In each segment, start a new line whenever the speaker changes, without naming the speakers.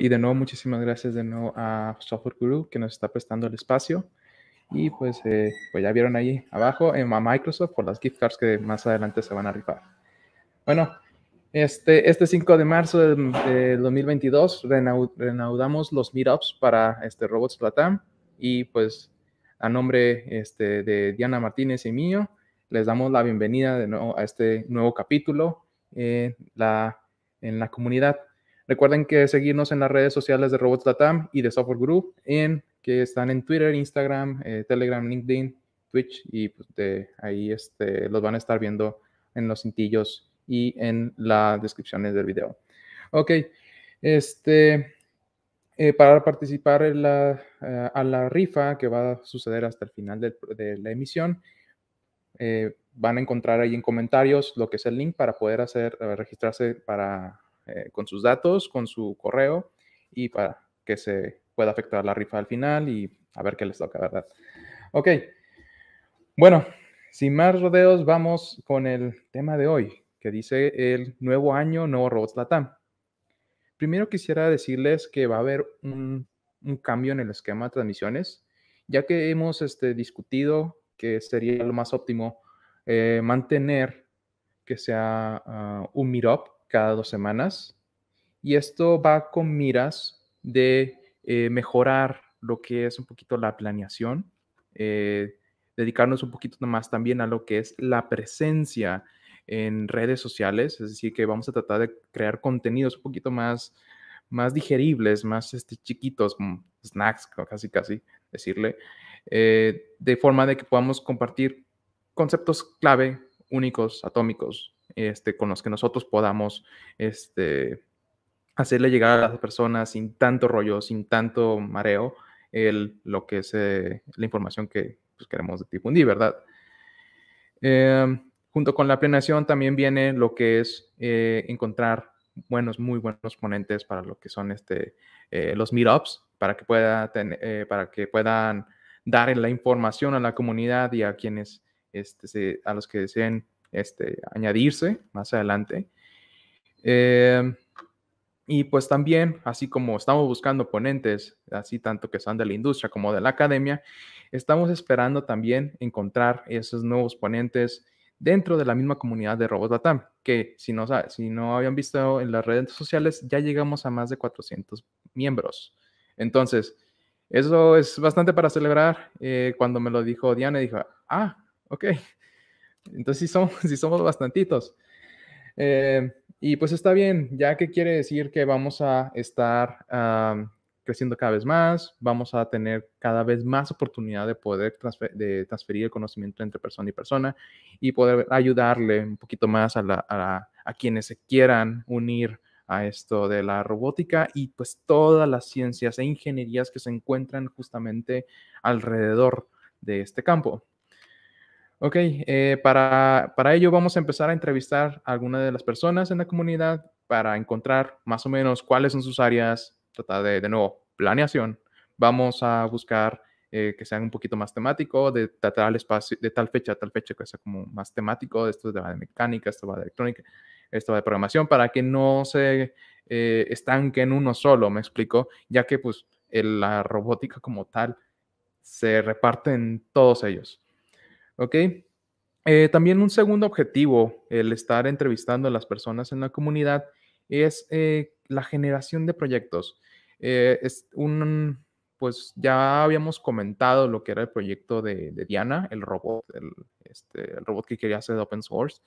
Y de nuevo, muchísimas gracias de nuevo a Software Guru que nos está prestando el espacio. Y pues, eh, pues ya vieron ahí abajo en em, Microsoft por las gift cards que más adelante se van a rifar. Bueno, este, este 5 de marzo de, 2022 renaud, renaudamos los meetups para este Robots Latam y pues a nombre este, de Diana Martínez y mío, les damos la bienvenida de nuevo a este nuevo capítulo eh, la, en la comunidad. Recuerden que seguirnos en las redes sociales de Robots Latam y de Software Group, en, que están en Twitter, Instagram, eh, Telegram, LinkedIn, Twitch, y pues, de ahí este, los van a estar viendo en los cintillos y en las descripciones del video. Ok, este, eh, para participar eh, a la rifa que va a suceder hasta el final de, la emisión, van a encontrar ahí en comentarios lo que es el link para poder hacer, registrarse para eh, con sus datos, con su correo y para que se pueda afectar la rifa al final y a ver qué les toca, ¿verdad? Ok. Bueno, sin más rodeos, vamos con el tema de hoy, que dice el nuevo año, nuevo robots Latam. Primero quisiera decirles que va a haber un, cambio en el esquema de transmisiones, ya que hemos este, discutido que sería lo más óptimo eh, mantener que sea ah, un meetup cada dos semanas. Y esto va con miras de eh, mejorar lo que es un poquito la planeación, eh, dedicarnos un poquito más también a lo que es la presencia en redes sociales, es decir, que vamos a tratar de crear contenidos un poquito más, más digeribles, más este, chiquitos, snacks, casi, casi decirle, eh, de forma de que podamos compartir conceptos clave, únicos, atómicos, este, con los que nosotros podamos este, hacerle llegar a las personas sin tanto rollo, sin tanto mareo, el, lo que es eh, la información que pues, queremos difundir, ¿verdad? Em, junto con la planeación también viene lo que es eh, encontrar buenos, muy buenos ponentes para lo que son este, eh, los meetups, para que, pueda para que puedan dar la información a la comunidad y a quienes, este, a los que deseen este, añadirse más adelante. Eh, y pues también, así como estamos buscando ponentes, así tanto que son de la industria como de la academia, estamos esperando también encontrar esos nuevos ponentes dentro de la misma comunidad de robots que si no, si no habían visto en las redes sociales, ya llegamos a más de 400 miembros. Entonces, eso es bastante para celebrar. Eh, cuando me lo dijo Diana, dijo, ah, ok, entonces sí somos, sí bastantitos. Eh, y pues está bien, ya que quiere decir que vamos a estar creciendo cada vez más, vamos a tener cada vez más oportunidad de poder transferir el conocimiento entre persona y persona y poder ayudarle un poquito más a quienes se quieran unir a esto de la robótica y pues todas las ciencias e ingenierías que se encuentran justamente alrededor de este campo. Ok, eh, para, ello vamos a empezar a entrevistar a alguna de las personas en la comunidad para encontrar más o menos cuáles son sus áreas, Trata de, de nuevo, planeación. Vamos a buscar eh, que sean un poquito más temático, de tal espacio, de tal fecha a tal fecha, que sea como más temático, esto va de mecánica, esto va de electrónica, esto va de programación, para que no se eh, estanque en uno solo, me explico, ya que pues la robótica como tal se reparte en todos ellos. ¿Ok? Eh, también un segundo objetivo, el estar entrevistando a las personas en la comunidad, es eh, la generación de proyectos. Eh, es un, pues ya habíamos comentado lo que era el proyecto de, Diana, el robot, este, el, robot que quería hacer de open source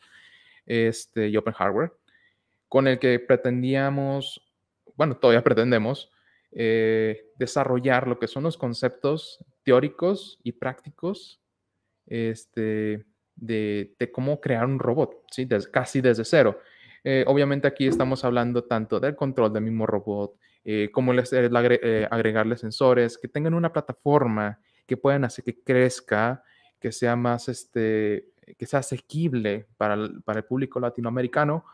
este, y open hardware, con el que pretendíamos, bueno, todavía pretendemos desarrollar lo que son los conceptos teóricos y prácticos este, de, cómo crear un robot, ¿sí? casi desde cero. Eh, obviamente aquí estamos hablando tanto del control del mismo robot, eh, como eh, agregarle sensores, que tengan una plataforma que puedan hacer que crezca, que sea más, este, que sea asequible para el, público latinoamericano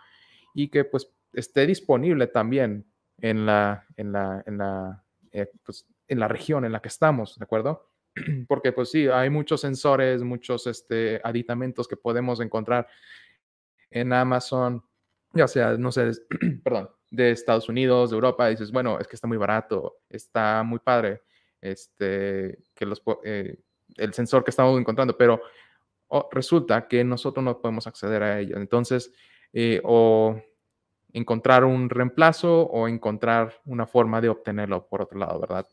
y que pues esté disponible también en la, en la, la, pues, en la región en la que estamos, ¿de acuerdo? porque pues sí, hay muchos sensores, muchos este, aditamentos que podemos encontrar en Amazon, ya sea, no sé, perdón, de Estados Unidos, de Europa, dices, bueno, es que está muy barato, está muy padre, este, que eh, el sensor que estamos encontrando, pero oh, resulta que nosotros no podemos acceder a ellos. Entonces, eh, o encontrar un reemplazo o encontrar una forma de obtenerlo por otro lado, ¿verdad?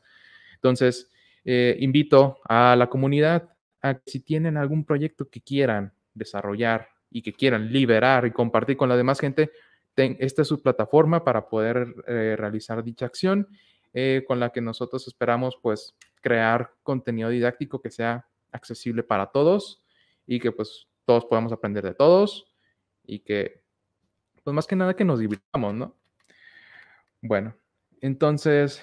Entonces, eh, invito a la comunidad a que si tienen algún proyecto que quieran desarrollar y que quieran liberar y compartir con la demás gente, ten, esta es su plataforma para poder eh, realizar dicha acción eh, con la que nosotros esperamos pues crear contenido didáctico que sea accesible para todos y que pues todos podamos aprender de todos y que pues más que nada que nos divirtamos, ¿no? Bueno, entonces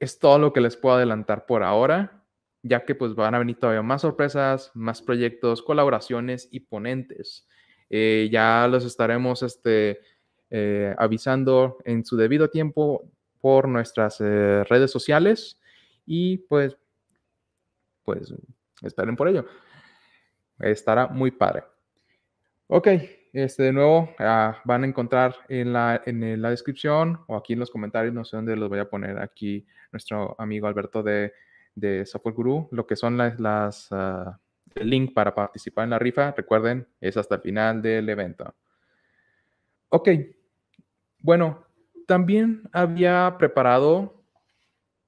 es todo lo que les puedo adelantar por ahora, ya que pues van a venir todavía más sorpresas, más proyectos, colaboraciones y ponentes. Eh, ya los estaremos este, eh, avisando en su debido tiempo por nuestras eh, redes sociales y pues, pues esperen por ello. Estará muy padre. Ok, este, de nuevo, ah, van a encontrar en la, en la descripción o aquí en los comentarios, no sé dónde los voy a poner, aquí nuestro amigo Alberto de, de Software Guru, lo que son las, las ah, el link para participar en la rifa, recuerden, es hasta el final del evento. Ok, bueno, también había preparado,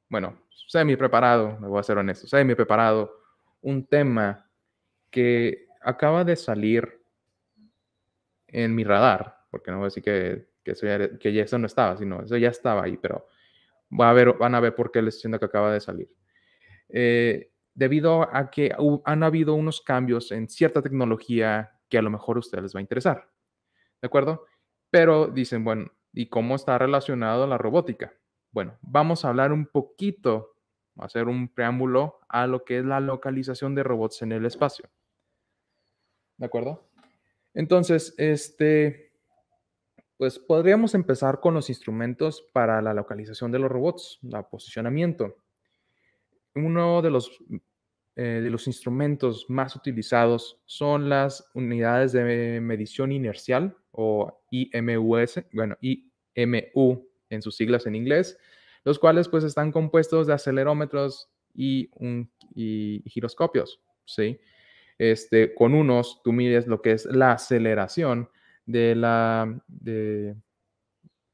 bueno, semi preparado, me voy a ser honesto, semi preparado, un tema que acaba de salir en mi radar, porque no voy a decir que, que eso, ya, que eso no estaba, sino eso ya estaba ahí, pero va a ver, van a ver por qué les siento que acaba de salir. Eh, debido a que han habido unos cambios en cierta tecnología que a lo mejor a ustedes les va a interesar. ¿De acuerdo? Pero dicen, bueno, ¿y cómo está relacionado la robótica? Bueno, vamos a hablar un poquito, a hacer un preámbulo a lo que es la localización de robots en el espacio. ¿De acuerdo? Entonces, este, pues podríamos empezar con los instrumentos para la localización de los robots, la posicionamiento. Uno de los, eh, de los instrumentos más utilizados son las unidades de medición inercial o IMUS, bueno, IMU en sus siglas en inglés, los cuales pues están compuestos de acelerómetros y, un, y giroscopios, ¿sí? este, con unos tú mides lo que es la aceleración de la, de,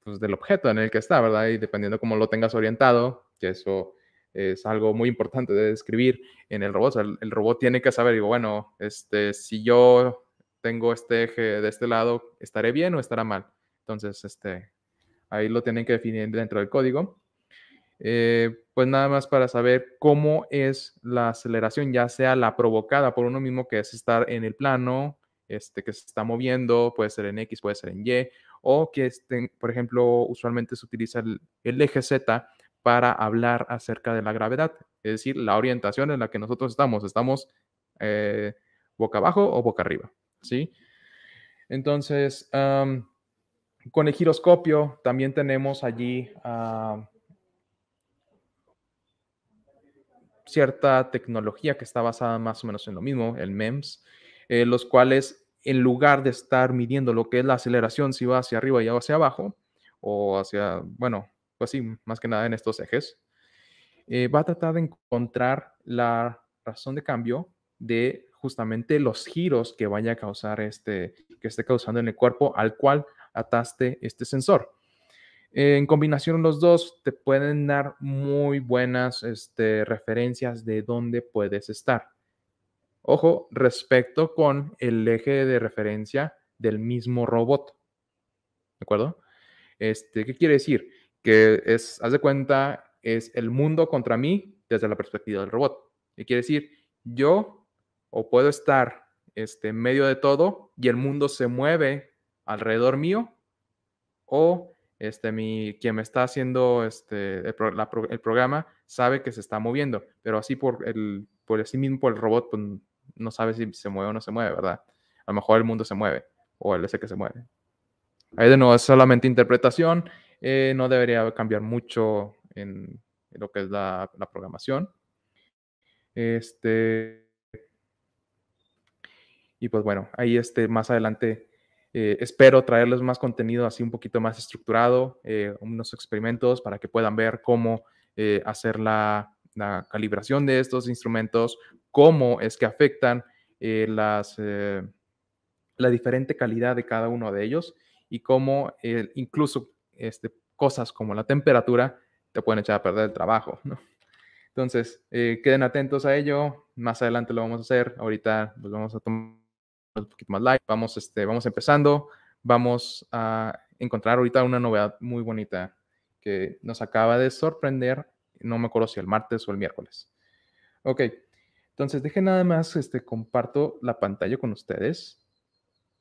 pues, del objeto en el que está, ¿verdad? Y dependiendo cómo lo tengas orientado, que eso es algo muy importante de describir en el robot. el, robot tiene que saber, digo, bueno, este, si yo tengo este eje de este lado, ¿estaré bien o estará mal? Entonces, este, ahí lo tienen que definir dentro del código. Eh, pues nada más para saber cómo es la aceleración, ya sea la provocada por uno mismo, que es estar en el plano, este, que se está moviendo, puede ser en X, puede ser en Y, o que, estén, por ejemplo, usualmente se utiliza el, eje Z para hablar acerca de la gravedad, es decir, la orientación en la que nosotros estamos, estamos eh, boca abajo o boca arriba, ¿sí? Entonces, con el giroscopio también tenemos allí... cierta tecnología que está basada más o menos en lo mismo, el MEMS, eh, los cuales en lugar de estar midiendo lo que es la aceleración, si va hacia arriba y hacia abajo, o hacia, bueno, pues sí, más que nada en estos ejes, eh, va a tratar de encontrar la razón de cambio de justamente los giros que vaya a causar este, que esté causando en el cuerpo al cual ataste este sensor en combinación los dos te pueden dar muy buenas este, referencias de dónde puedes estar. Ojo, respecto con el eje de referencia del mismo robot. ¿De acuerdo? Este, ¿Qué quiere decir? Que es, haz de cuenta, es el mundo contra mí desde la perspectiva del robot. ¿Qué quiere decir? Yo o puedo estar este, en medio de todo y el mundo se mueve alrededor mío o este, mi, quien me está haciendo este, el, programa sabe que se está moviendo, pero así por el, por sí mismo, por el robot, pues, no sabe si se mueve o no se mueve, ¿verdad? A lo mejor el mundo se mueve o él es el que se mueve. Ahí de nuevo es solamente interpretación, eh, no debería cambiar mucho en lo que es la, la programación. Este, y pues bueno, ahí este, más adelante eh, espero traerles más contenido así un poquito más estructurado, eh, unos experimentos para que puedan ver cómo eh, hacer la, calibración de estos instrumentos, cómo es que afectan las, la diferente calidad de cada uno de ellos y cómo incluso este, cosas como la temperatura te pueden echar a perder el trabajo. Entonces, queden atentos a ello. Más adelante lo vamos a hacer. Ahorita pues, vamos a tomar un poquito más light, vamos, este, vamos empezando, vamos a encontrar ahorita una novedad muy bonita que nos acaba de sorprender, no me acuerdo si el martes o el miércoles. Ok, entonces dejen nada más, este, comparto la pantalla con ustedes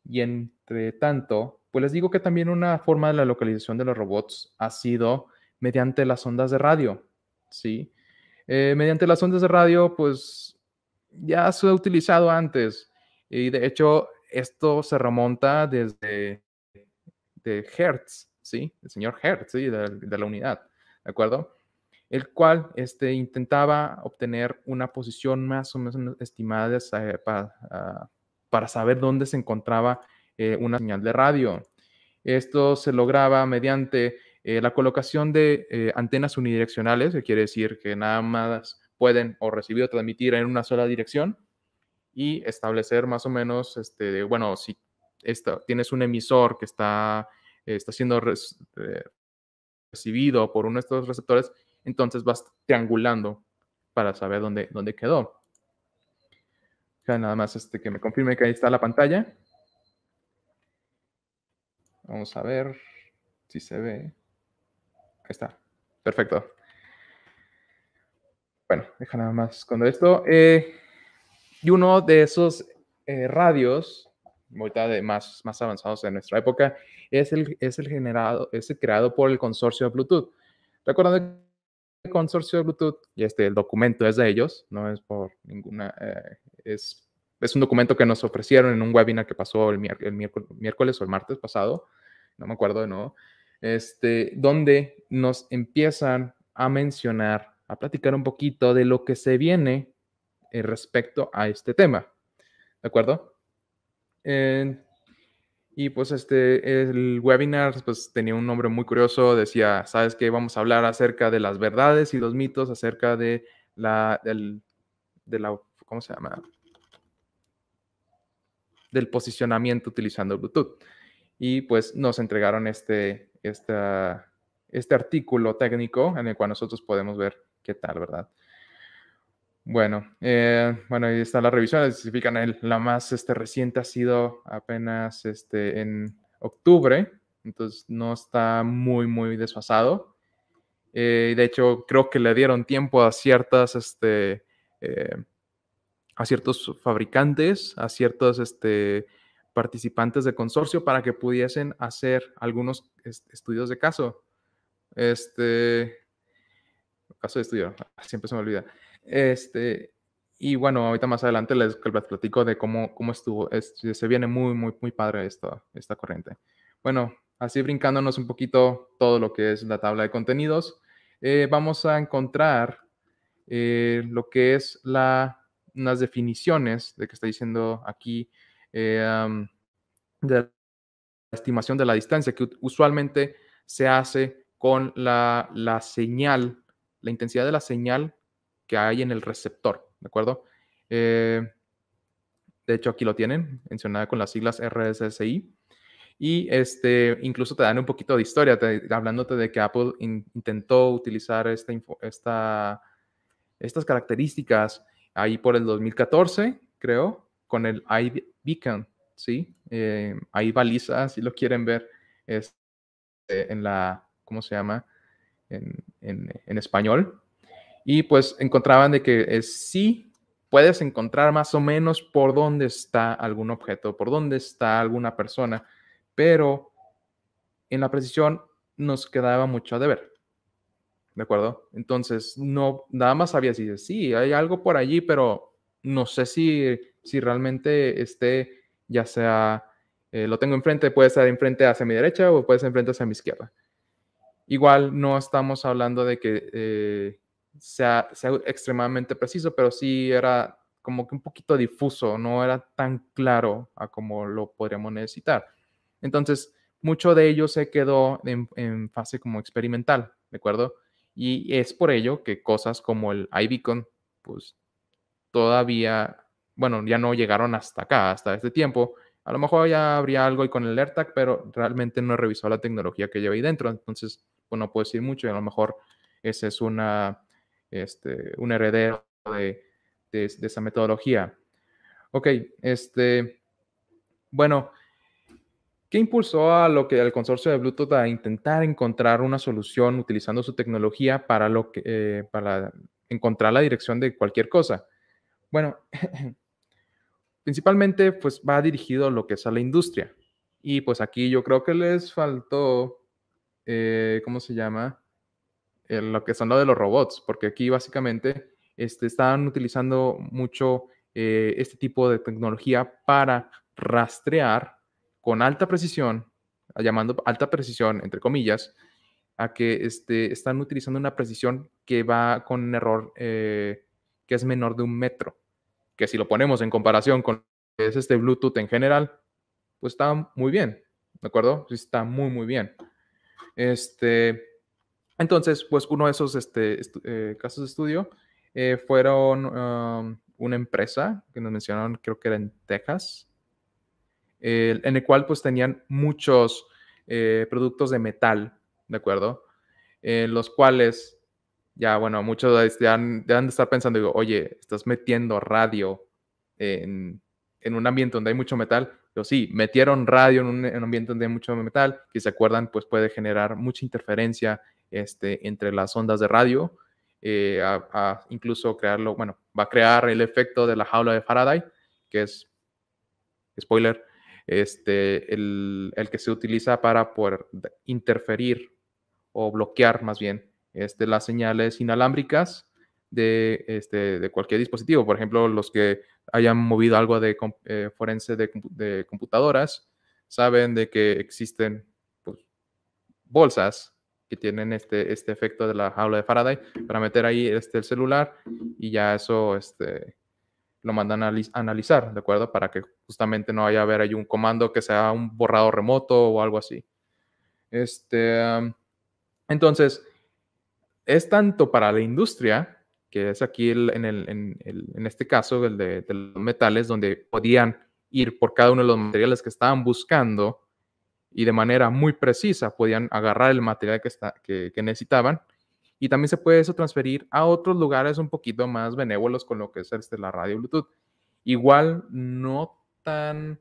y entre tanto, pues les digo que también una forma de la localización de los robots ha sido mediante las ondas de radio, ¿sí? Eh, mediante las ondas de radio, pues ya se ha utilizado antes. Y de hecho, esto se remonta desde de Hertz, ¿sí? El señor Hertz, ¿sí? De, la unidad, ¿de acuerdo? El cual este, intentaba obtener una posición más o menos estimada eh, ah, para, saber dónde se encontraba eh, una señal de radio. Esto se lograba mediante eh, la colocación de antenas unidireccionales, que quiere decir que nada más pueden o recibir o transmitir en una sola dirección, y establecer más o menos, este, bueno, si tienes un emisor que está, está siendo eh, recibido por uno de estos receptores, entonces vas triangulando para saber dónde, dónde quedó. Ya nada más este, que me confirme que ahí está la pantalla. Vamos a ver si se ve. Ahí está. Perfecto. Bueno, deja nada más con esto. Eh, y uno de esos eh, radios, más, más avanzados de nuestra época, es el, es el generado, es creado por el consorcio de Bluetooth. Recordando el consorcio de Bluetooth, y este, el documento es de ellos, no es por ninguna, eh, es, es un documento que nos ofrecieron en un webinar que pasó el, miércoles o el martes pasado, no me acuerdo de nuevo, este, donde nos empiezan a mencionar, a platicar un poquito de lo que se viene eh, respecto a este tema. ¿De acuerdo? y pues este, el webinar pues tenía un nombre muy curioso, decía, ¿sabes qué? Vamos a hablar acerca de las verdades y los mitos acerca de la, del, ¿cómo se llama? Del posicionamiento utilizando Bluetooth. Y pues nos entregaron este, este artículo técnico en el cual nosotros podemos ver qué tal, ¿verdad? Bueno, eh, bueno, ahí está la revisión. Especifican el, la más este, reciente ha sido apenas este, en octubre, entonces no está muy, muy desfasado. Eh, de hecho, creo que le dieron tiempo a ciertas, este, eh, a ciertos fabricantes, a ciertos este, participantes de consorcio para que pudiesen hacer algunos este, estudios de caso. Este, caso de estudio, siempre se me olvida. Este, y bueno, ahorita más adelante les, platico de cómo, cómo estuvo. se viene muy, muy, muy padre esta, esta corriente. Bueno, así brincándonos un poquito todo lo que es la tabla de contenidos, eh, vamos a encontrar eh, lo que es las definiciones de que está diciendo aquí eh, de la estimación de la distancia, que usualmente se hace con la, la señal, la intensidad de la señal que hay en el receptor, ¿de acuerdo? Eh, de hecho, aquí lo tienen, mencionada con las siglas RSSI. Y este, incluso te dan un poquito de historia, te, hablándote de que Apple intentó utilizar esta, esta, estas características ahí por el 2014, creo, con el iBeacon, ¿sí? Eh, ahí si lo quieren ver, este, en la, ¿cómo se llama? En, en, en español. Y pues encontraban de que eh, sí puedes encontrar más o menos por dónde está algún objeto, por dónde está alguna persona, pero en la precisión nos quedaba mucho a deber. ¿De acuerdo? Entonces, no, nada más sabía si sí, hay algo por allí, pero no sé si, si realmente esté, ya sea, eh, lo tengo enfrente, puede estar enfrente hacia mi derecha o puede estar enfrente hacia mi izquierda. Igual no estamos hablando de que eh, sea, extremadamente preciso, pero sí era como que un poquito difuso, no era tan claro a como lo podríamos necesitar. Entonces, mucho de ello se quedó en, fase como experimental, ¿de acuerdo? Y es por ello que cosas como el iBeacon, pues todavía, bueno, ya no llegaron hasta acá, hasta este tiempo. A lo mejor ya habría algo y con el AirTag, pero realmente no he revisado la tecnología que lleva ahí dentro, entonces, pues no puedo decir mucho y a lo mejor esa es una este, un heredero de, esa metodología. Ok, este, bueno, ¿qué impulsó a lo que al consorcio de Bluetooth a intentar encontrar una solución utilizando su tecnología para, lo que, eh, para encontrar la dirección de cualquier cosa? Bueno, principalmente pues va dirigido a lo que es a la industria. Y pues aquí yo creo que les faltó, eh, ¿cómo se llama? lo que son lo de los robots, porque aquí básicamente este, están utilizando mucho eh, este tipo de tecnología para rastrear con alta precisión, llamando alta precisión entre comillas, a que este, están utilizando una precisión que va con un error eh, que es menor de un metro, que si lo ponemos en comparación con es este Bluetooth en general, pues está muy bien, ¿de acuerdo? Sí, está muy, muy bien. Este, entonces, pues uno de esos este, eh, casos de estudio eh, fueron um, una empresa que nos mencionaron, creo que era en Texas, en el cual pues tenían muchos eh, productos de metal, ¿de acuerdo? los cuales, ya bueno, muchos ya han, ya de estar pensando, digo, oye, estás metiendo radio en, un ambiente donde hay mucho metal, pero sí, metieron radio en un, en un, ambiente donde hay mucho metal, que se acuerdan, pues puede generar mucha interferencia este, entre las ondas de radio, eh, a, incluso crearlo, bueno, va a crear el efecto de la jaula de Faraday, que es, spoiler, este, el, que se utiliza para poder interferir o bloquear más bien este, las señales inalámbricas este, de, cualquier dispositivo. Por ejemplo, los que hayan movido algo de eh, forense de, computadoras saben de que existen pues, bolsas que tienen este, este efecto de la jaula de Faraday para meter ahí este, el celular y ya eso este, lo mandan a analizar, ¿de acuerdo? Para que justamente no haya a ahí un comando que sea un borrado remoto o algo así. Este, entonces, es tanto para la industria, que es aquí en, este caso, el de, de los metales, donde podían ir por cada uno de los materiales que estaban buscando y de manera muy precisa podían agarrar el material que, está, que, necesitaban. Y también se puede eso transferir a otros lugares un poquito más benévolos con lo que es este, la radio Bluetooth. Igual no tan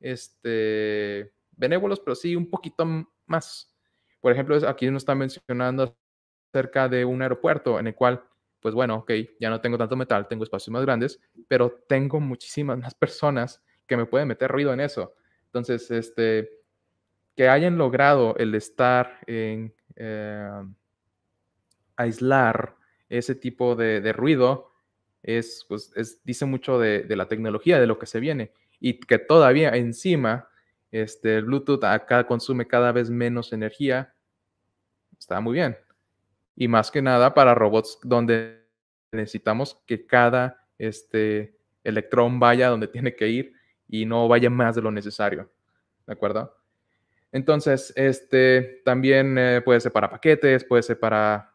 este, benévolos, pero sí un poquito más. Por ejemplo, aquí nos está mencionando acerca de un aeropuerto en el cual, pues bueno, ok, ya no tengo tanto metal, tengo espacios más grandes, pero tengo muchísimas más personas que me pueden meter ruido en eso. Entonces, este, que hayan logrado el estar en em, aislar ese tipo de, ruido, pues, es, dice mucho de, la tecnología, de lo que se viene, y que todavía encima este, el Bluetooth acá consume cada vez menos energía, está muy bien. Y más que nada para robots donde necesitamos que cada este, electrón vaya donde tiene que ir y no vaya más de lo necesario. ¿De acuerdo? Entonces, este, también eh, puede ser para paquetes, puede ser para,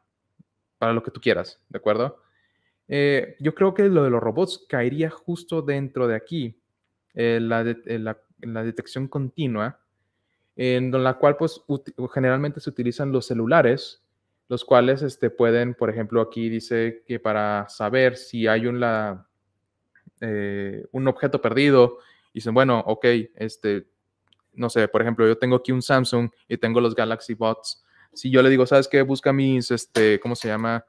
para lo que tú quieras, ¿de acuerdo? Eh, yo creo que lo de los robots caería justo dentro de aquí, eh, la, eh, detección continua, en la cual pues generalmente se utilizan los celulares, los cuales este, pueden, por ejemplo, aquí dice que para saber si hay un, la, un objeto perdido, dicen, bueno, ok, este, no sé, por ejemplo, yo tengo aquí un Samsung y tengo los Galaxy Bots. Si yo le digo, ¿sabes qué? Busca mis, este, ¿cómo se llama?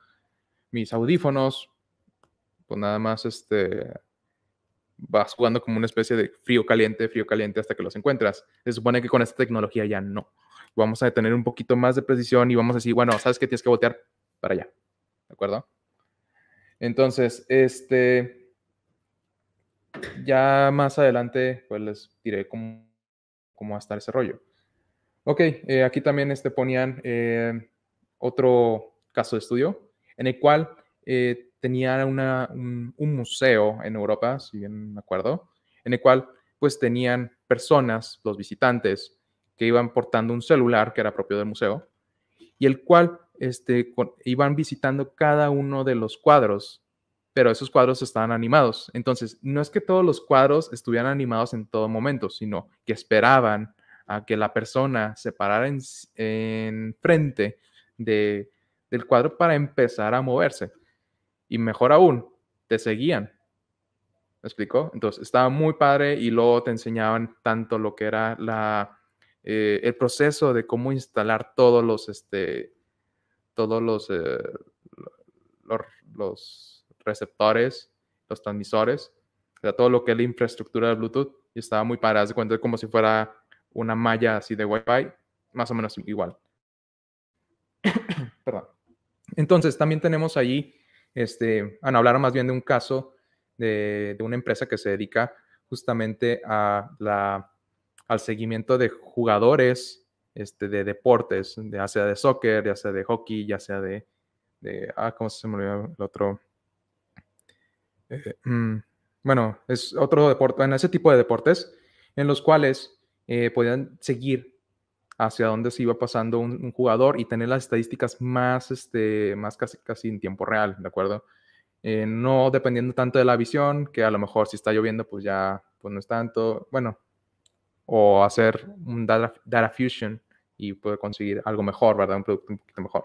Mis audífonos. Pues nada más, este, vas jugando como una especie de frío caliente, frío caliente hasta que los encuentras. Se supone que con esta tecnología ya no. Vamos a tener un poquito más de precisión y vamos a decir, bueno, sabes qué? tienes que voltear para allá. ¿De acuerdo? Entonces, este, ya más adelante, pues les diré cómo cómo va a estar ese rollo. Ok, eh, aquí también este ponían eh, otro caso de estudio en el cual eh, tenían un, museo en Europa, si bien me acuerdo, en el cual pues tenían personas, los visitantes, que iban portando un celular que era propio del museo y el cual este, iban visitando cada uno de los cuadros pero esos cuadros estaban animados. Entonces, no es que todos los cuadros estuvieran animados en todo momento, sino que esperaban a que la persona se parara en, frente de, del cuadro para empezar a moverse. Y mejor aún, te seguían. ¿Me explicó? Entonces, estaba muy padre y luego te enseñaban tanto lo que era la, eh, el proceso de cómo instalar todos este, todos los, eh, los receptores, los transmisores, o todo lo que es la infraestructura de Bluetooth. Y estaba muy parada, se cuenta como si fuera una malla así de Wi-Fi, más o menos igual. Perdón. Entonces, también tenemos ahí este, hablar más bien de un caso de, una empresa que se dedica justamente a la, al seguimiento de jugadores este, de deportes, ya sea de soccer, ya sea de hockey, ya sea de, ah, ¿cómo se me olvidó el otro? Eh, mm, bueno, es otro deporte, en ese tipo de deportes en los cuales eh, podían seguir hacia dónde se iba pasando un, jugador y tener las estadísticas más, este, más casi, casi en tiempo real, ¿de acuerdo? Eh, no dependiendo tanto de la visión, que a lo mejor si está lloviendo, pues ya pues no es tanto, bueno, o hacer un data, data fusion y poder conseguir algo mejor, ¿verdad? Un producto un poquito mejor.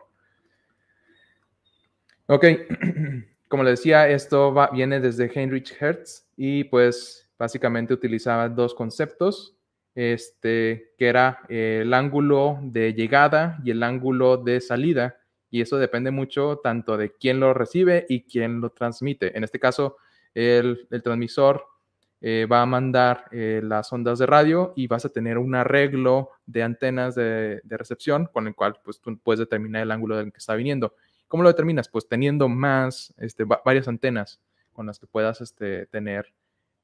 Ok, como les decía, esto viene desde Heinrich Hertz y pues básicamente utilizaba dos conceptos, este, que era el ángulo de llegada y el ángulo de salida. Y eso depende mucho tanto de quién lo recibe y quién lo transmite. En este caso, el, transmisor eh, va a mandar eh, las ondas de radio y vas a tener un arreglo de antenas de, recepción con el cual pues, puedes determinar el ángulo del que está viniendo. ¿Cómo lo determinas? Pues teniendo más, este, varias antenas con las que puedas este, tener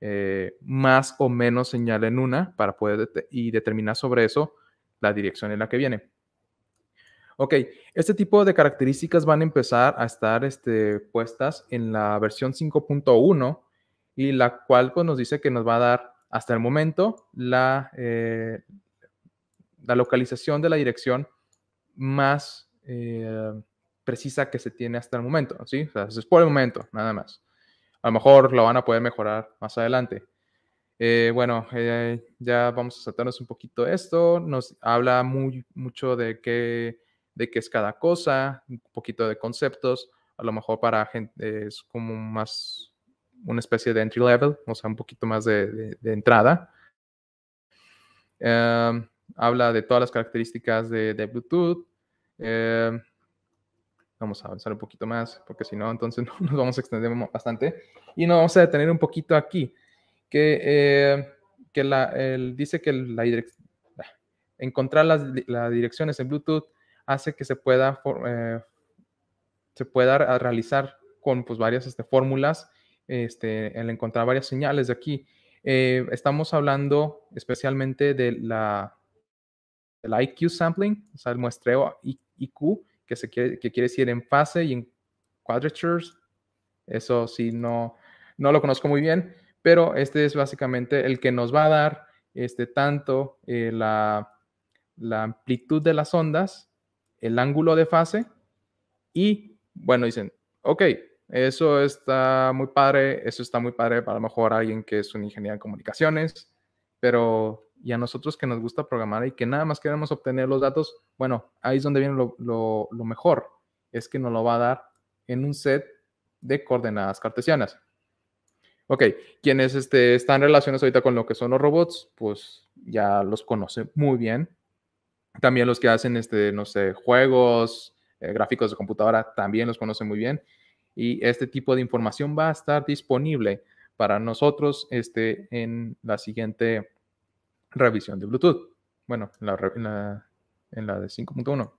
eh, más o menos señal en una para poder y determinar sobre eso la dirección en la que viene. Ok, este tipo de características van a empezar a estar este, puestas en la versión 5.1 y la cual pues, nos dice que nos va a dar hasta el momento la, eh, localización de la dirección más eh, precisa que se tiene hasta el momento, ¿sí? O sea, es por el momento, nada más. A lo mejor lo van a poder mejorar más adelante. Eh, bueno, eh, ya vamos a saltarnos un poquito esto. Nos habla muy, mucho de qué, de qué es cada cosa, un poquito de conceptos. A lo mejor para gente es como más una especie de entry level, o sea, un poquito más de, entrada. Em, habla de todas las características de, Bluetooth. Em, vamos a avanzar un poquito más, porque si no, entonces nos vamos a extender bastante. Y nos vamos a detener un poquito aquí, que, eh, que la, dice que la ah, encontrar las, direcciones en Bluetooth hace que se pueda, eh, se pueda realizar con pues, varias este, fórmulas, este, el encontrar varias señales de aquí. Eh, estamos hablando especialmente de la, del IQ sampling, o sea, el muestreo IQ, que, se quiere, que quiere decir en fase y en quadratures. Eso sí, no, no lo conozco muy bien, pero este es básicamente el que nos va a dar este, tanto eh, la, la amplitud de las ondas, el ángulo de fase y, bueno, dicen, ok, eso está muy padre, eso está muy padre para a lo mejor alguien que es un ingeniero en comunicaciones, pero y a nosotros que nos gusta programar y que nada más queremos obtener los datos, bueno, ahí es donde viene lo, mejor, es que nos lo va a dar en un set de coordenadas cartesianas. Ok, quienes este, están relacionados ahorita con lo que son los robots, pues ya los conoce muy bien. También los que hacen, este, no sé, juegos, eh, gráficos de computadora, también los conoce muy bien. Y este tipo de información va a estar disponible para nosotros este, en la siguiente revisión de Bluetooth. Bueno, en la, en la, de 5.1.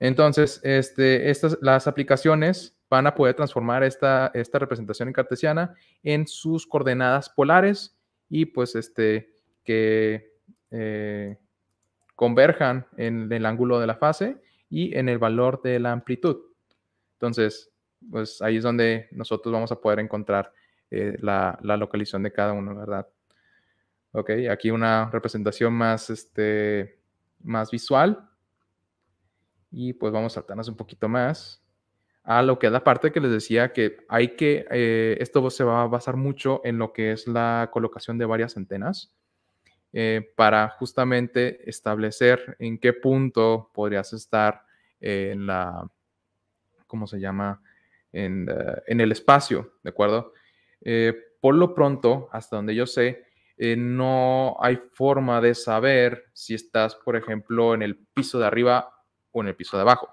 Entonces, este, estas, las aplicaciones van a poder transformar esta, esta representación en cartesiana en sus coordenadas polares y pues este, que eh, converjan en, el ángulo de la fase y en el valor de la amplitud. Entonces, pues ahí es donde nosotros vamos a poder encontrar eh, la, la localización de cada uno, ¿verdad? Ok, aquí una representación más, este, más visual. Y pues vamos a saltarnos un poquito más a lo que es la parte que les decía que hay que, eh, esto se va a basar mucho en lo que es la colocación de varias antenas eh, para justamente establecer en qué punto podrías estar en la, ¿cómo se llama? En, eh, en el espacio, ¿de acuerdo? por lo pronto, hasta donde yo sé, eh, no hay forma de saber si estás, por ejemplo, en el piso de arriba o en el piso de abajo.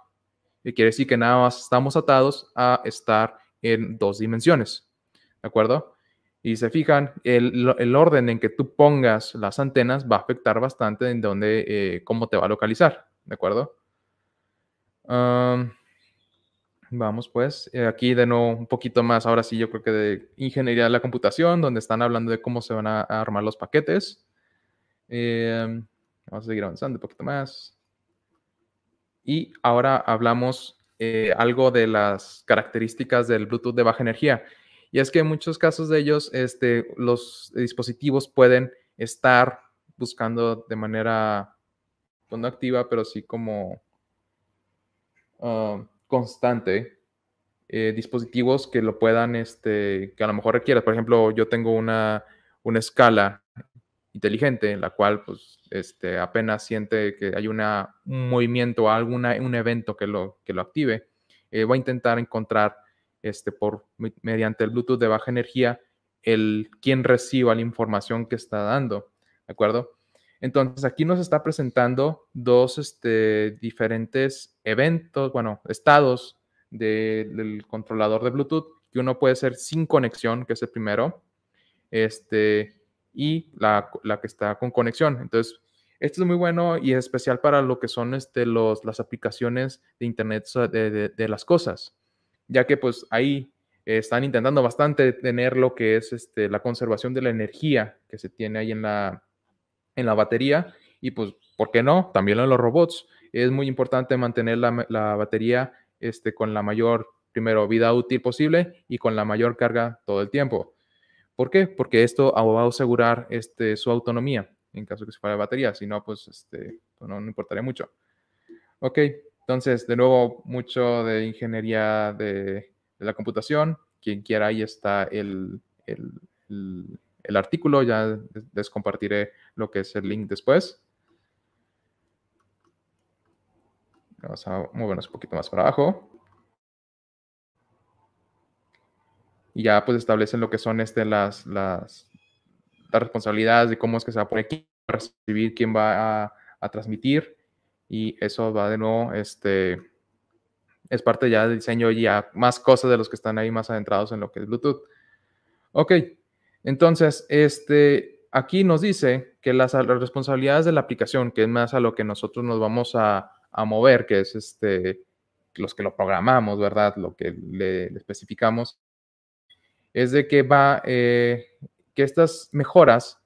Y quiere decir que nada más estamos atados a estar en dos dimensiones. ¿De acuerdo? Y se fijan, el, orden en que tú pongas las antenas va a afectar bastante en dónde, eh, cómo te va a localizar. ¿De acuerdo? Vamos pues, eh, aquí de nuevo un poquito más, ahora sí yo creo que de ingeniería de la computación, donde están hablando de cómo se van a, armar los paquetes. Em, vamos a seguir avanzando un poquito más. Y ahora hablamos eh, algo de las características del Bluetooth de baja energía. Y es que en muchos casos de ellos, este, los dispositivos pueden estar buscando de manera, pues, no activa, pero sí como... Um, constante eh, dispositivos que lo puedan, este, que a lo mejor requieras. Por ejemplo, yo tengo una, una escala inteligente en la cual pues, este, apenas siente que hay una, un movimiento o un evento que lo, que lo active, eh, va a intentar encontrar este, por, mediante el Bluetooth de baja energía el quién reciba la información que está dando. ¿De acuerdo? Entonces aquí nos está presentando dos este, diferentes eventos, bueno, estados del controlador de Bluetooth, que uno puede ser sin conexión, que es el primero, este, y la, que está con conexión. Entonces, esto es muy bueno y es especial para lo que son este, las aplicaciones de Internet de, las cosas, ya que pues ahí están intentando bastante tener lo que es este, la conservación de la energía que se tiene ahí en la, en la batería y pues, ¿por qué no? También en los robots. Es muy importante mantener la, la batería este, con la mayor, primero, vida útil posible y con la mayor carga todo el tiempo. ¿Por qué? Porque esto va a asegurar este, su autonomía en caso que se fuera la batería. Si no, pues este, pues, no, no importaría mucho. Ok, entonces, de nuevo, mucho de ingeniería de, de la computación. Quien quiera, ahí está el, el el artículo, ya les compartiré lo que es el link después. Vamos a movernos un poquito más para abajo. Y ya pues establecen lo que son este, las, las, responsabilidades de cómo es que se va a poner recibir, quién va a, transmitir. Y eso va de nuevo, este, es parte ya del diseño y ya más cosas de los que están ahí más adentrados en lo que es Bluetooth. Ok, entonces, este, aquí nos dice que las responsabilidades de la aplicación, que es más a lo que nosotros nos vamos a, mover, que es este, los que lo programamos, ¿verdad? Lo que le, especificamos, es de que va, eh, que estas mejoras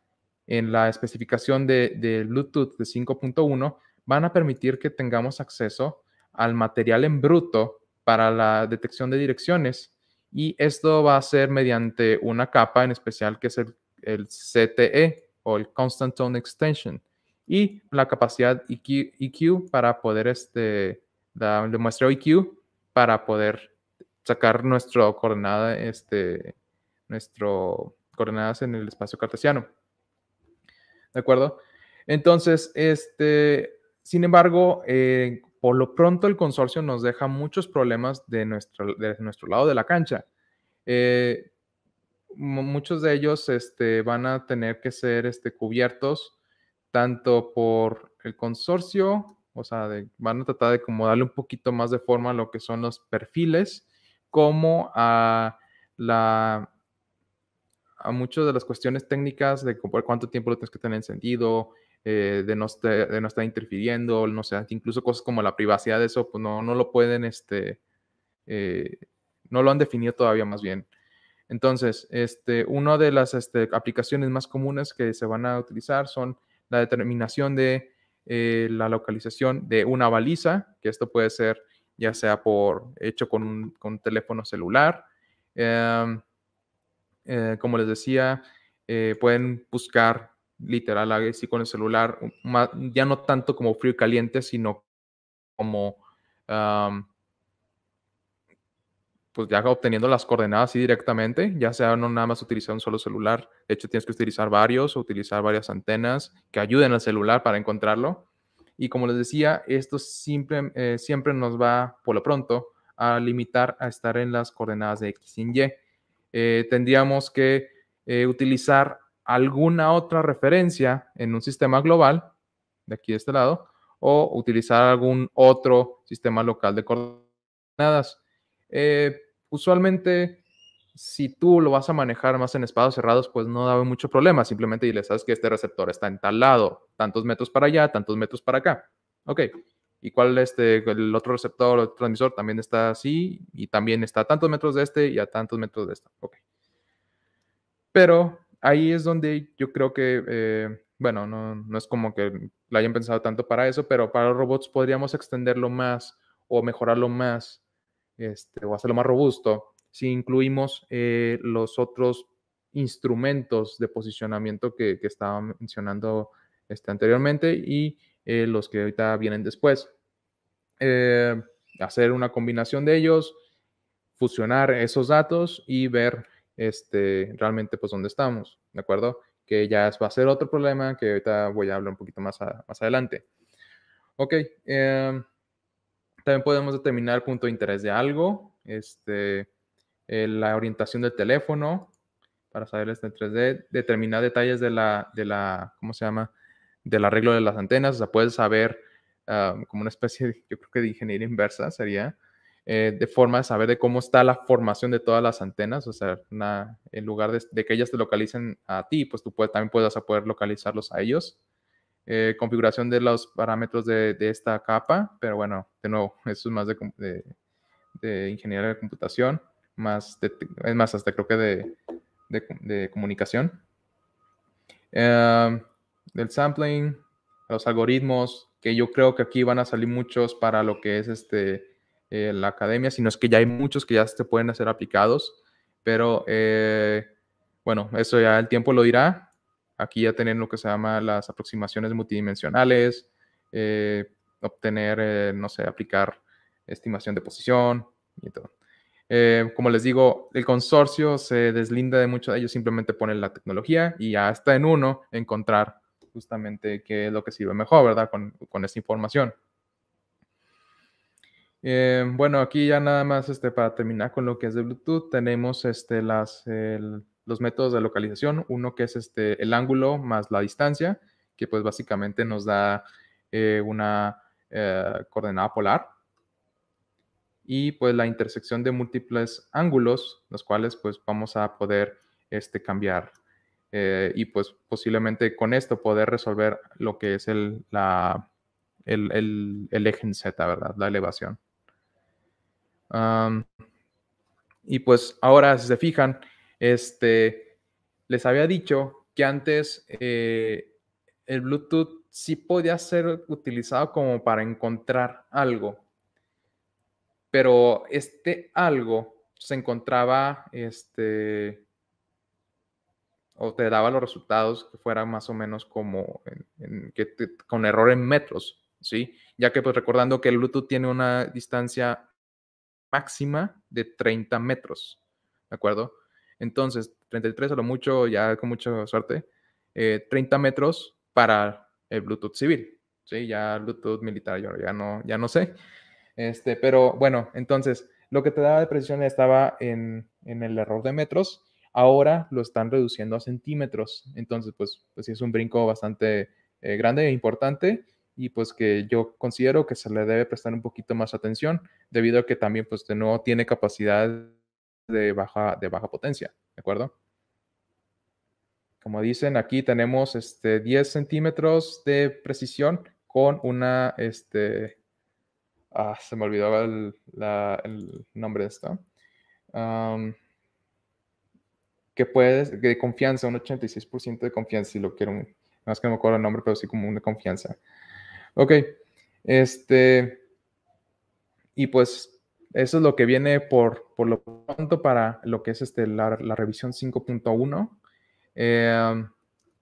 en la especificación de, de Bluetooth de 5.1 van a permitir que tengamos acceso al material en bruto para la detección de direcciones y esto va a ser mediante una capa en especial que es el, CTE o el Constant Tone Extension y la capacidad EQ, e para poder este, darle muestreo EQ para poder sacar nuestro coordenada, este, nuestro coordenadas en el espacio cartesiano. ¿De acuerdo? Entonces, este, sin embargo, eh, por lo pronto el consorcio nos deja muchos problemas de nuestro, nuestro lado de la cancha. Eh, muchos de ellos este, van a tener que ser este, cubiertos tanto por el consorcio, o sea, van a tratar de acomodarle un poquito más de forma lo que son los perfiles, como a la a muchas de las cuestiones técnicas de cuánto tiempo lo tienes que tener encendido, eh, de, no estar, de no estar interfiriendo, no sé, incluso cosas como la privacidad de eso, pues, no, lo pueden, este, eh, no lo han definido todavía más bien. Entonces, este, una de las este, aplicaciones más comunes que se van a utilizar son la determinación de eh, la localización de una baliza, que esto puede ser ya sea por hecho con un, teléfono celular. Em, como les decía, pueden buscar literal así con el celular, ya no tanto como frío y caliente, sino como pues ya obteniendo las coordenadas así directamente, ya sea no nada más utilizar un solo celular, de hecho tienes que utilizar varios o utilizar varias antenas que ayuden al celular para encontrarlo. Y como les decía, esto siempre, eh, siempre nos va, por lo pronto, a limitar a estar en las coordenadas de X y Y. Eh, tendríamos que eh, utilizar alguna otra referencia en un sistema global, de aquí de este lado, o utilizar algún otro sistema local de coordenadas. Eh, usualmente, si tú lo vas a manejar más en espacios cerrados, pues no da mucho problema. Simplemente le sabes que este receptor está en tal lado, tantos metros para allá, tantos metros para acá. Ok. ¿Y cuál este, el otro receptor o transmisor también está así y también está a tantos metros de este y a tantos metros de esto Ok. Pero ahí es donde yo creo que, eh, bueno, no, es como que lo hayan pensado tanto para eso, pero para los robots podríamos extenderlo más o mejorarlo más este, o hacerlo más robusto si incluimos eh, los otros instrumentos de posicionamiento que, estaba mencionando este, anteriormente y eh, los que ahorita vienen después. hacer una combinación de ellos, fusionar esos datos y ver este, realmente pues dónde estamos, ¿de acuerdo? Que ya va a ser otro problema que ahorita voy a hablar un poquito más, más adelante. Ok, em, también podemos determinar punto de interés de algo, este, eh, la orientación del teléfono, para saber este 3D, determinar detalles de la, de la, ¿cómo se llama? Del arreglo de las antenas, o sea, puedes saber ah, como una especie, yo creo que de ingeniería inversa sería, eh, de forma de saber de cómo está la formación de todas las antenas, o sea, en lugar de, que ellas te localicen a ti, pues tú también puedes poder localizarlos a ellos. Eh, configuración de los parámetros de, esta capa, pero bueno, de nuevo, eso es más de, ingeniería de computación, más es más, hasta creo que de, comunicación. Em, del sampling, los algoritmos, que yo creo que aquí van a salir muchos para lo que es este eh, la academia, sino es que ya hay muchos que ya se pueden hacer aplicados, pero eh, bueno, eso ya el tiempo lo dirá. Aquí ya tienen lo que se llama las aproximaciones multidimensionales, eh, obtener, no sé, aplicar estimación de posición y todo. como les digo, el consorcio se deslinda de muchos de ellos, simplemente ponen la tecnología y ya está en uno encontrar justamente qué es lo que sirve mejor, ¿verdad? Con, con esta información. Eh, bueno, aquí ya nada más este, para terminar con lo que es de Bluetooth, tenemos este, los métodos de localización. Uno que es este, el ángulo más la distancia, que pues básicamente nos da eh, una eh, coordenada polar. Y pues la intersección de múltiples ángulos, los cuales pues vamos a poder este, cambiar. y pues posiblemente con esto poder resolver lo que es el, eje Z, ¿verdad? La elevación y pues ahora, si se fijan, este, les había dicho que antes eh, el Bluetooth sí podía ser utilizado como para encontrar algo, pero este algo se encontraba, este, o te daba los resultados que fueran más o menos como con error en metros, ¿sí? Ya que pues recordando que el Bluetooth tiene una distancia máxima de 30 metros, ¿de acuerdo? Entonces, 33 a lo mucho, ya con mucha suerte, 30 eh, metros para el Bluetooth civil, ¿sí? Ya Bluetooth militar, yo ya no, ya no sé. Este, pero bueno, entonces, lo que te daba de precisión estaba en, el error de metros, ahora lo están reduciendo a centímetros, entonces, pues, pues sí es un brinco bastante eh, grande e importante y pues que yo considero que se le debe prestar un poquito más atención debido a que también pues no tiene capacidad de baja, de baja potencia, ¿de acuerdo? Como dicen, aquí tenemos este, 10 centímetros de precisión con una, este, ah, se me olvidaba el, nombre de esto, que puede, de confianza, un 86% de confianza, si lo quiero, más que no me acuerdo el nombre, pero sí como una confianza. Ok, este, y pues eso es lo que viene por, por lo pronto para lo que es este, la, revisión 5.1. Eh,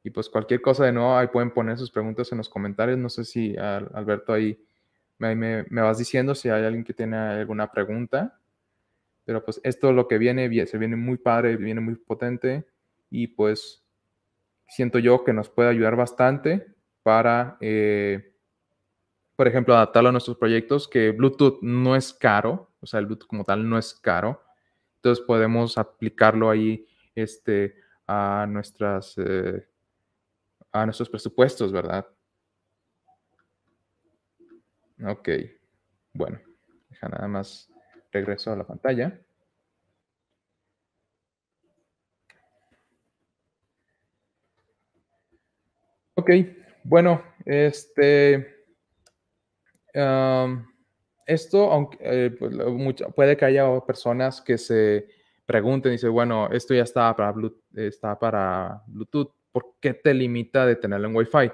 y pues cualquier cosa de nuevo, ahí pueden poner sus preguntas en los comentarios. No sé si Alberto ahí me, me, vas diciendo si hay alguien que tiene alguna pregunta. Pero pues esto lo que viene, se viene muy padre, viene muy potente y pues siento yo que nos puede ayudar bastante para eh, por ejemplo, adaptarlo a nuestros proyectos, que Bluetooth no es caro, o sea, el Bluetooth como tal no es caro. Entonces podemos aplicarlo ahí este, a, nuestras, eh, a nuestros presupuestos, ¿verdad? Ok, bueno, deja nada más regreso a la pantalla. Ok, bueno, este, esto, aunque eh, pues, puede que haya personas que se pregunten, dice, bueno, esto ya está para, Bluetooth, está para Bluetooth, ¿por qué te limita de tenerlo en Wi-Fi?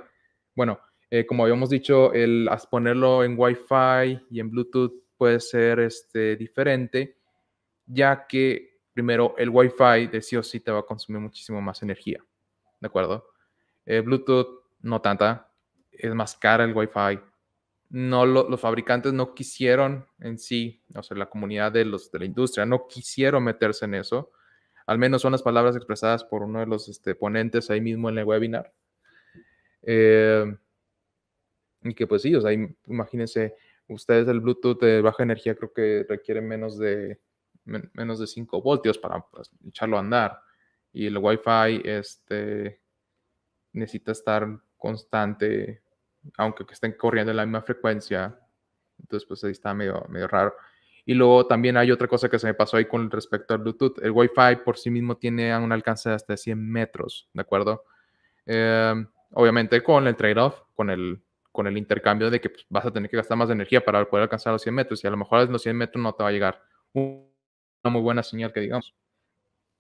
Bueno, eh, como habíamos dicho, el ponerlo en Wi-Fi y en Bluetooth puede ser este, diferente, ya que primero el Wi-Fi de sí o sí te va a consumir muchísimo más energía, ¿de acuerdo? Eh, Bluetooth no tanta, es más cara el Wi-Fi, no los fabricantes no quisieron en sí, o sea, la comunidad de, los, de la industria no quisieron meterse en eso. Al menos son las palabras expresadas por uno de los este, ponentes ahí mismo en el webinar. Eh, y que pues sí, o sea, imagínense, ustedes el Bluetooth de baja energía creo que requiere menos de, menos de 5 voltios para pues, echarlo a andar. Y el Wi-Fi este, necesita estar constante aunque estén corriendo en la misma frecuencia. Entonces, pues ahí está medio, medio raro. Y luego también hay otra cosa que se me pasó ahí con respecto al Bluetooth. El Wi-Fi por sí mismo tiene un alcance de hasta 100 metros, ¿de acuerdo? Em, obviamente con el trade-off, con el, con el intercambio de que pues, vas a tener que gastar más energía para poder alcanzar los 100 metros y a lo mejor a los 100 metros no te va a llegar una muy buena señal que digamos.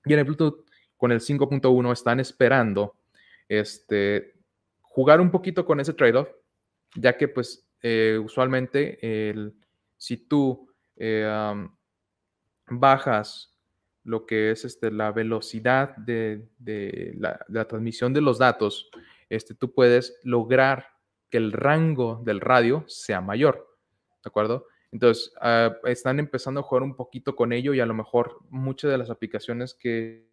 Y en el Bluetooth con el 5.1 están esperando este, jugar un poquito con ese trade-off ya que pues eh, usualmente el, si tú eh, bajas lo que es este, la velocidad de, la, transmisión de los datos, este, tú puedes lograr que el rango del radio sea mayor, ¿de acuerdo? Entonces, ah, están empezando a jugar un poquito con ello y a lo mejor muchas de las aplicaciones que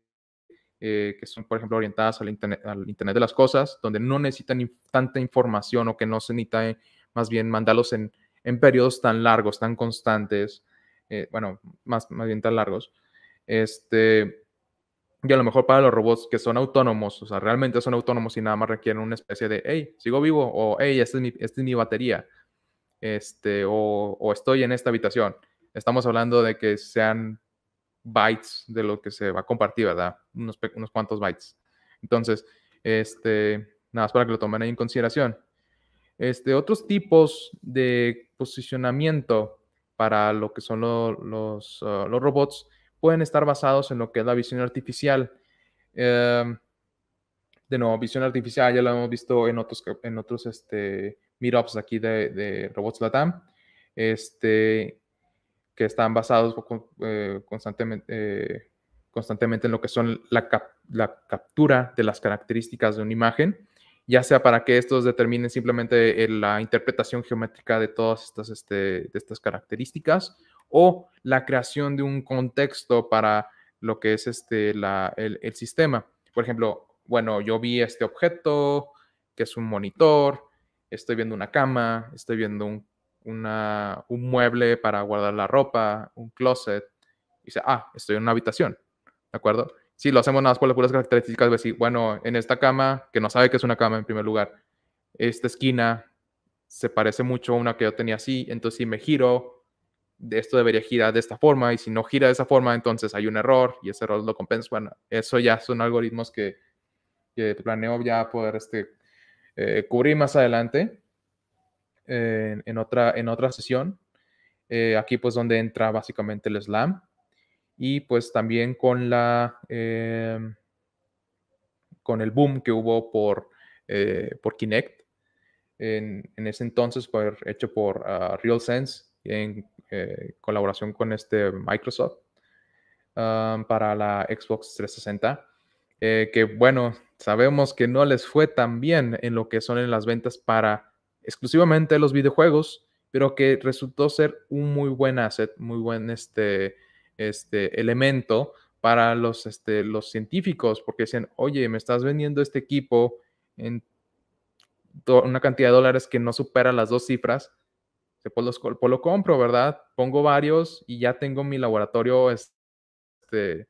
eh, que son, por ejemplo, orientadas al internet, al internet de las cosas, donde no necesitan tanta información o que no se necesita más bien mandarlos en, periodos tan largos, tan constantes, eh, bueno, más, más bien tan largos. Este, y a lo mejor para los robots que son autónomos, o sea, realmente son autónomos y nada más requieren una especie de, hey, sigo vivo, o hey, esta es mi, esta mi batería, este, o, o estoy en esta habitación. Estamos hablando de que sean bytes de lo que se va a compartir, ¿verdad? Unos, unos cuantos bytes. Entonces, este, nada más para que lo tomen ahí en consideración. Este, otros tipos de posicionamiento para lo que son uh, los, robots pueden estar basados en lo que es la visión artificial. Em, de nuevo, visión artificial ya lo hemos visto en otros, en otros este, meetups aquí de, de Robots Latam. Este, que están basados eh, eh, constantemente, en lo que son la, captura de las características de una imagen, ya sea para que estos determinen simplemente eh, la interpretación geométrica de todas estas, este, de estas características o la creación de un contexto para lo que es este, el, el, sistema. Por ejemplo, bueno, yo vi este objeto que es un monitor, estoy viendo una cama, estoy viendo un, un mueble para guardar la ropa, un closet, y dice, ah, estoy en una habitación, ¿de acuerdo? Si lo hacemos nada más por las puras características, decir, bueno, en esta cama, que no sabe que es una cama en primer lugar, esta esquina se parece mucho a una que yo tenía así, entonces si me giro, de esto debería girar de esta forma, y si no gira de esa forma, entonces hay un error, y ese error lo compensa. Bueno, eso ya son algoritmos que, que planeo ya poder este, eh, cubrir más adelante en, otra, en otra sesión. Eh, aquí pues donde entra básicamente el slam. Y pues también con la... Eh, con el boom que hubo por, eh, por Kinect. En, ese entonces fue hecho por uh, RealSense en colaboración con este Microsoft ah, para la Xbox 360. que bueno, sabemos que no les fue tan bien en lo que son en las ventas para exclusivamente los videojuegos, pero que resultó ser un muy buen asset, muy buen este, este elemento para los, este, los científicos, porque decían, oye, me estás vendiendo este equipo en una cantidad de dólares que no supera las dos cifras, pues, los, pues lo compro, ¿verdad? Pongo varios y ya tengo mi laboratorio este,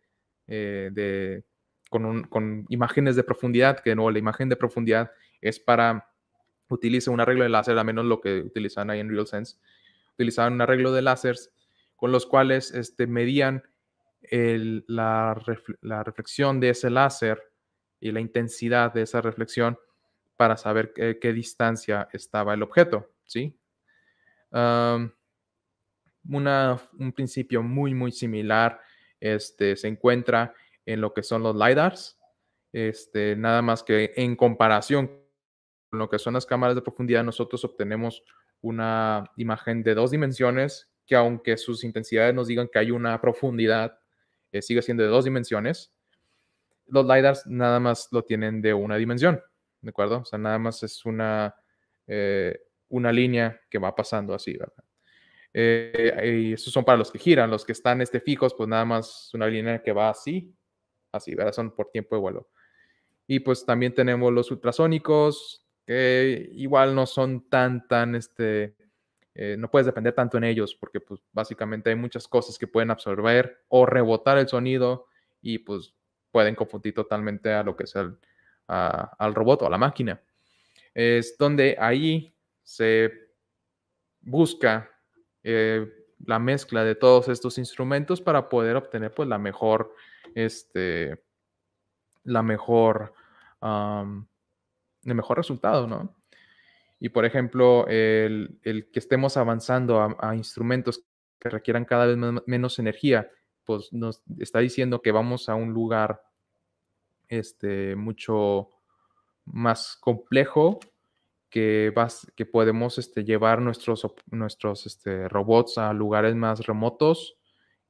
eh, con, con, imágenes de profundidad, que no la imagen de profundidad es para utilice un arreglo de láser, a menos lo que utilizan ahí en RealSense. Utilizaban un arreglo de láseres con los cuales este, medían la, reflexión de ese láser y la intensidad de esa reflexión para saber qué, distancia estaba el objeto, ¿sí? un principio muy, muy similar este, se encuentra en lo que son los LIDARs, este, nada más que en comparación lo que son las cámaras de profundidad, nosotros obtenemos una imagen de dos dimensiones que aunque sus intensidades nos digan que hay una profundidad, eh, sigue siendo de dos dimensiones. Los LiDARs nada más lo tienen de una dimensión, ¿de acuerdo? O sea, nada más es una, eh, una línea que va pasando así, ¿verdad? Eh, y esos son para los que giran, los que están este, fijos, pues nada más una línea que va así, así, ¿verdad? Son por tiempo de vuelo. Y pues también tenemos los ultrasónicos, que igual no son tan, tan, este, eh, no puedes depender tanto en ellos porque pues básicamente hay muchas cosas que pueden absorber o rebotar el sonido y pues pueden confundir totalmente a lo que sea al robot o a la máquina. Es donde ahí se busca eh, la mezcla de todos estos instrumentos para poder obtener pues la mejor, este, la mejor el mejor resultado, ¿no? Y por ejemplo, el, que estemos avanzando a, instrumentos que requieran cada vez menos energía, pues nos está diciendo que vamos a un lugar este, mucho más complejo que, que podemos este, llevar nuestros, nuestros este, robots a lugares más remotos,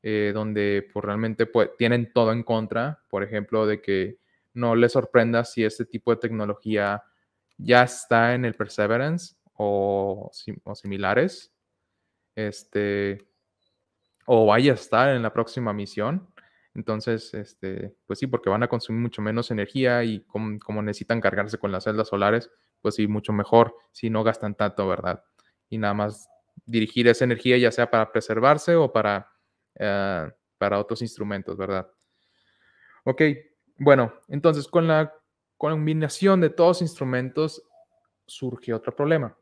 eh, donde pues, realmente pues, tienen todo en contra, por ejemplo, de que no les sorprenda si este tipo de tecnología ya está en el Perseverance o, similares, este, o vaya a estar en la próxima misión. Entonces, este, pues sí, porque van a consumir mucho menos energía y como, necesitan cargarse con las celdas solares, pues sí, mucho mejor si no gastan tanto, ¿verdad? Y nada más dirigir esa energía ya sea para preservarse o para, eh, para otros instrumentos, ¿verdad? Ok, bueno, entonces con la combinación de todos los instrumentos surge otro problema.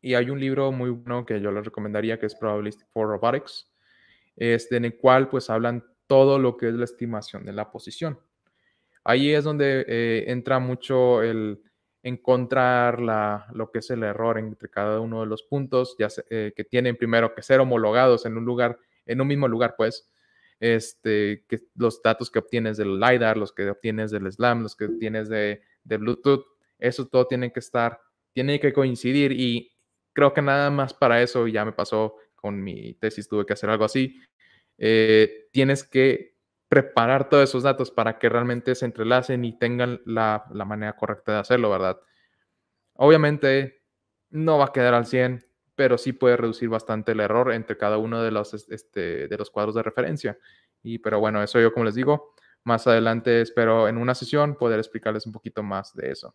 Y hay un libro muy bueno que yo les recomendaría que es Probabilistic for Robotics, este, en el cual pues hablan todo lo que es la estimación de la posición. Ahí es donde eh, entra mucho el encontrar la, lo que es el error entre cada uno de los puntos, ya eh, que tienen primero que ser homologados en un lugar, en un mismo lugar, pues, este, que los datos que obtienes del LiDAR, los que obtienes del SLAM, los que obtienes de, Bluetooth, eso todo tiene que estar, tiene que coincidir y creo que nada más para eso, ya me pasó con mi tesis, tuve que hacer algo así, eh, tienes que preparar todos esos datos para que realmente se entrelacen y tengan la, la manera correcta de hacerlo, ¿verdad? Obviamente no va a quedar al 100, pero sí puede reducir bastante el error entre cada uno de los, este, de los cuadros de referencia. Y, pero bueno, eso yo como les digo, más adelante espero en una sesión poder explicarles un poquito más de eso.